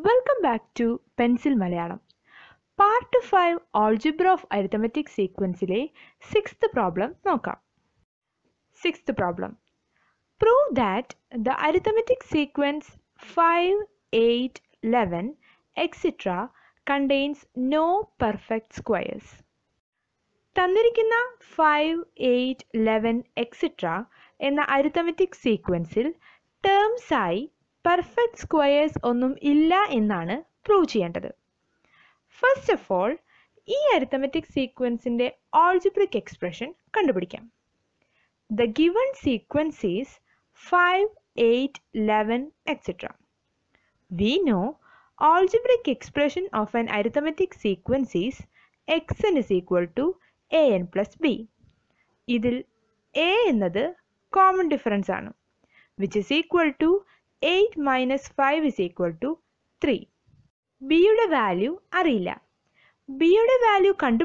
Welcome back to Pencil Malayalam. Part 5 Algebra of Arithmetic Sequence 6th problem. Noka. 6th problem. Prove that the arithmetic sequence 5, 8, 11, etc. contains no perfect squares. Tandirikina 5, 8, 11, etc. in the arithmetic sequence terms i perfect squares ഒന്നും ഇല്ല എന്നാണ് prove ചെയ്യേണ്ടത് first of all ഈ arithmetic സീക്വൻസിൻ്റെ algebraic expression കണ്ടുപിടിക്കാം the given sequence is five eight eleven etcetera we know algebraic expression of an arithmetic sequence is x n is equal to a n plus b ഇതിൽ a എന്നത് common difference ആണ് which is equal to 8 minus 5 is equal to 3. B value arilla. B yuda value kandu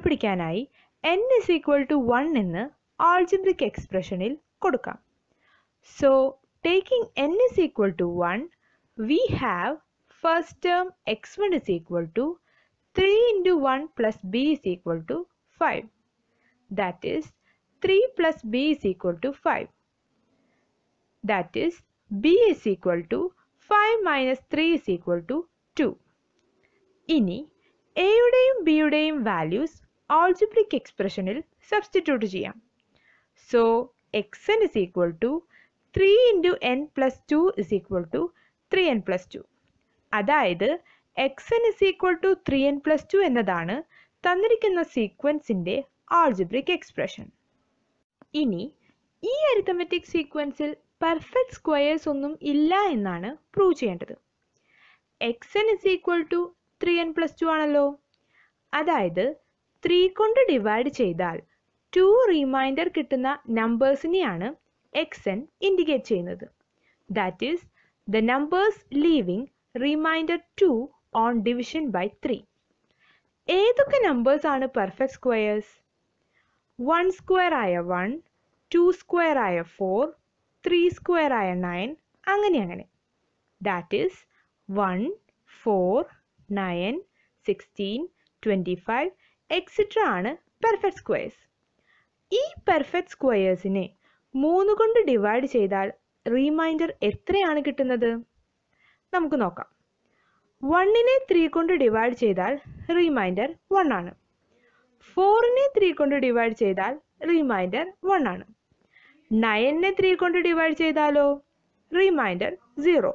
n is equal to 1 in the algebraic expression il koduka. So, taking n is equal to 1, we have first term x1 is equal to 3 into 1 plus b is equal to 5. That is, 3 plus b is equal to 5. That is, b is equal to five minus three is equal to two ഇനി എയുടെയും ബിയുടെയും values algebraic എക്സ്പ്രഷനിൽ substitute ചെയ്യാം so x n is equal to three into n plus two is equal to three n plus two അതായത് x n is equal to three n plus two എന്നതാണ് തന്നിരിക്കുന്ന സീക്വൻസിൻ്റെ algebraic expression ഇനി ഈ arithmetic സീക്വൻസിൽ perfect squares ഒന്നും ഇല്ല എന്നാണ് prove ചെയ്യേണ്ടത് x n is equal to three n plus two ആണല്ലോ അതായത് ത്രീ കൊണ്ട് ഡിവൈഡ് ചെയ്താൽ ടു റിമൈൻഡർ കിട്ടുന്ന നമ്പേഴ്സിനെയാണ് എക്സ് എൻ ഇൻഡിക്കേറ്റ് ചെയ്യുന്നത് that is the numbers leaving remainder two on division by three ഏതൊക്കെ നമ്പേഴ്സ് ആണ് പെർഫെക്റ്റ് സ്ക്വയേഴ്സ് വൺ സ്ക്വയർ ആയ വൺ ടു സ്ക്വയർ ആയ ഫോർ ത്രീ സ്ക്വയർ ആയ നയൻ അങ്ങനെ അങ്ങനെ that is one four nine sixteen twenty five etcetera ആണ് perfect squares ഈ perfect സ്ക്വയേഴ്സിനെ മൂന്ന് കൊണ്ട് ഡിവൈഡ് ചെയ്താൽ റീമൈൻഡർ എത്രയാണ് കിട്ടുന്നത് നമുക്ക് നോക്കാം വണ്ണിനെ ത്രീ കൊണ്ട് ഡിവൈഡ് ചെയ്താൽ റീമൈൻഡർ വൺ ആണ് ഫോറിനെ ത്രീ കൊണ്ട് ഡിവൈഡ് ചെയ്താൽ റിമൈൻഡർ വൺ ആണ് നയനെ ത്രീ കൊണ്ട് ഡിവൈഡ് ചെയ്താലോ റിമൈൻഡർ സീറോ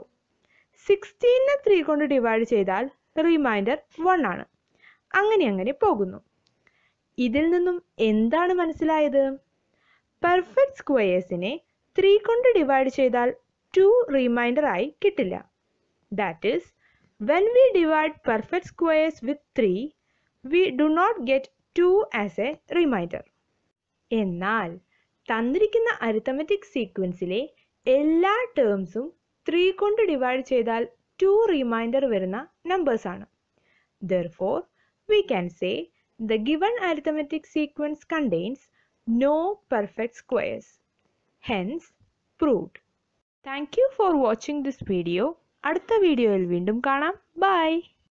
സിക്സ്റ്റീനെ ത്രീ കൊണ്ട് ഡിവൈഡ് ചെയ്താൽ റിമൈൻഡർ വൺ ആണ് അങ്ങനെ അങ്ങനെ പോകുന്നു ഇതിൽ നിന്നും എന്താണ് മനസ്സിലായത് പെർഫെക്റ്റ് സ്ക്വയേഴ്സിനെ ത്രീ കൊണ്ട് ഡിവൈഡ് ചെയ്താൽ ടു റിമൈൻഡർ ആയി കിട്ടില്ല that is when we divide perfect squares with three we do not get two as a remainder എന്നാൽ തന്നിരിക്കുന്ന അരിത്തമെറ്റിക് സീക്വൻസിലെ എല്ലാ ടേംസും ത്രീ കൊണ്ട് ഡിവൈഡ് ചെയ്താൽ ടു റിമൈൻഡർ വരുന്ന നമ്പേഴ്സ് ആണ് therefore we can say the given arithmetic sequence contains no perfect squares hence proved thank you for watching this video അടുത്ത വീഡിയോയിൽ വീണ്ടും കാണാം ബൈ